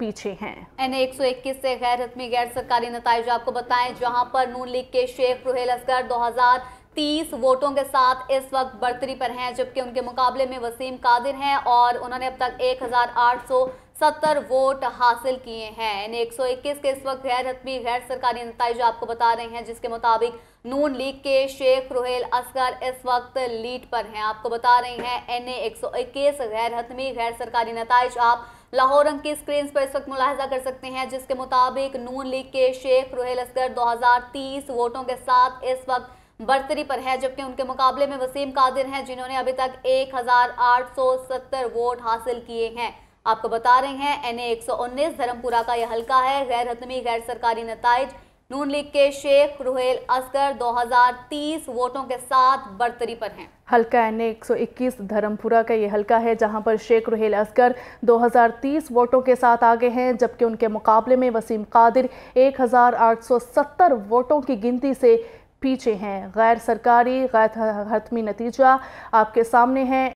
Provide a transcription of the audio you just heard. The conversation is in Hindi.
पीछे हैं एन एक सौ इक्कीस से गैर रस्मी गैर सरकारी नतज आपको बताएं जहां पर नून लीग के शेख रुहेल असगर दो हजार तीस वोटों के साथ इस वक्त बढ़तरी पर हैं जबकि उनके मुकाबले में वसीम कादिर हैं और उन्होंने अब तक एक हज़ार आठ सौ सत्तर वोट हासिल किए हैं इन इक्कीस के इस वक्त गैर हतमी गैर सरकारी नतज आपको बता रहे हैं जिसके मुताबिक नून लीग के शेख रुहेल असगर इस वक्त लीड पर हैं आपको बता रहे हैं एन ए एक सौ इक्कीस गैर हतमी गैर सरकारी नतज आप लाहौर रंग की स्क्रीन पर इस वक्त मुलाहजा कर सकते हैं जिसके मुताबिक नून लीग के शेख रुहेल असगर 2030 वोटों के साथ इस वक्त बर्तरी पर है जबकि उनके मुकाबले में वसीम कादिर हैं जिन्होंने अभी तक 1870 वोट हासिल किए हैं आपको बता रहे हैं एन ए धर्मपुरा का यह हल्का है गैर हतमी गैर सरकारी नतज नून लीग के शेख रुहेल असगर 2030 वोटों के साथ बढ़तरी पर हैं हल्का एन 121 धर्मपुरा का ये हल्का है जहां पर शेख रुहेल असगर 2030 वोटों के साथ आगे हैं जबकि उनके मुकाबले में वसीम कादिर 1870 वोटों की गिनती से पीछे हैं गैर सरकारी गैर हतमी नतीजा आपके सामने हैं